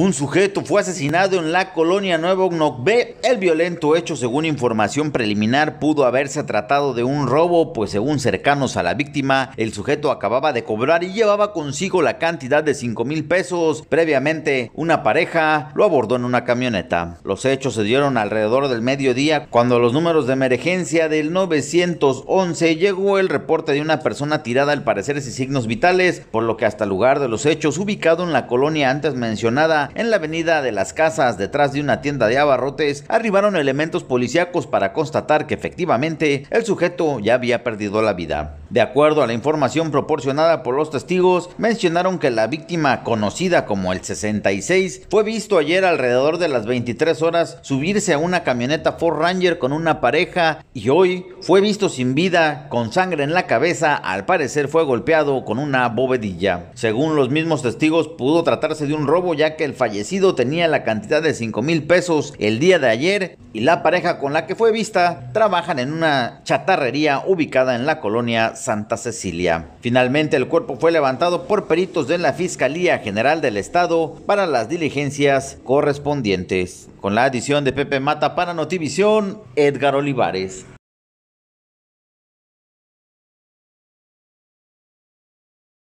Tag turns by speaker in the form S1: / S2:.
S1: Un sujeto fue asesinado en la colonia Nuevo Gnocbe. El violento hecho, según información preliminar, pudo haberse tratado de un robo, pues según cercanos a la víctima, el sujeto acababa de cobrar y llevaba consigo la cantidad de 5 mil pesos. Previamente, una pareja lo abordó en una camioneta. Los hechos se dieron alrededor del mediodía, cuando los números de emergencia del 911 llegó el reporte de una persona tirada al parecer sin signos vitales, por lo que hasta el lugar de los hechos, ubicado en la colonia antes mencionada, en la avenida de las Casas, detrás de una tienda de abarrotes, arribaron elementos policíacos para constatar que efectivamente el sujeto ya había perdido la vida. De acuerdo a la información proporcionada por los testigos, mencionaron que la víctima, conocida como el 66, fue visto ayer alrededor de las 23 horas subirse a una camioneta Ford Ranger con una pareja y hoy fue visto sin vida, con sangre en la cabeza, al parecer fue golpeado con una bovedilla. Según los mismos testigos, pudo tratarse de un robo ya que el fallecido tenía la cantidad de 5 mil pesos el día de ayer y la pareja con la que fue vista trabajan en una chatarrería ubicada en la colonia Santa Cecilia. Finalmente el cuerpo fue levantado por peritos de la Fiscalía General del Estado para las diligencias correspondientes. Con la adición de Pepe Mata para Notivisión, Edgar Olivares.